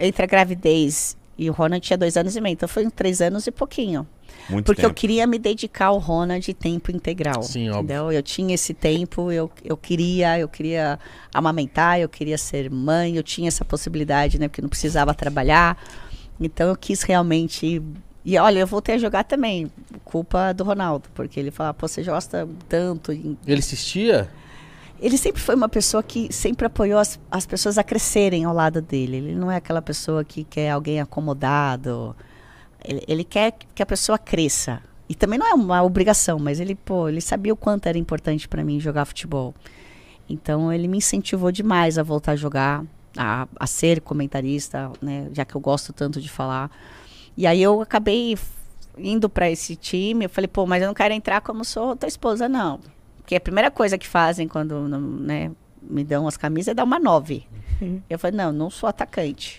entre a gravidez e o Ronald tinha dois anos e meio, então foi três anos e pouquinho. Muito porque tempo. eu queria me dedicar ao Ronald de tempo integral. Sim, entendeu? Eu tinha esse tempo, eu, eu queria, eu queria amamentar, eu queria ser mãe, eu tinha essa possibilidade, né? Porque não precisava trabalhar. Então eu quis realmente. E olha, eu voltei a jogar também, culpa do Ronaldo, porque ele falava, pô, você gosta tanto. Ele insistia. Ele sempre foi uma pessoa que sempre apoiou as, as pessoas a crescerem ao lado dele. Ele não é aquela pessoa que quer alguém acomodado. Ele, ele quer que a pessoa cresça. E também não é uma obrigação, mas ele, pô, ele sabia o quanto era importante para mim jogar futebol. Então ele me incentivou demais a voltar a jogar, a, a ser comentarista, né, já que eu gosto tanto de falar. E aí eu acabei indo para esse time, eu falei, pô, mas eu não quero entrar como sou tua esposa, não. Porque a primeira coisa que fazem quando né, me dão as camisas é dar uma nove. Uhum. Eu falei, não, não sou atacante.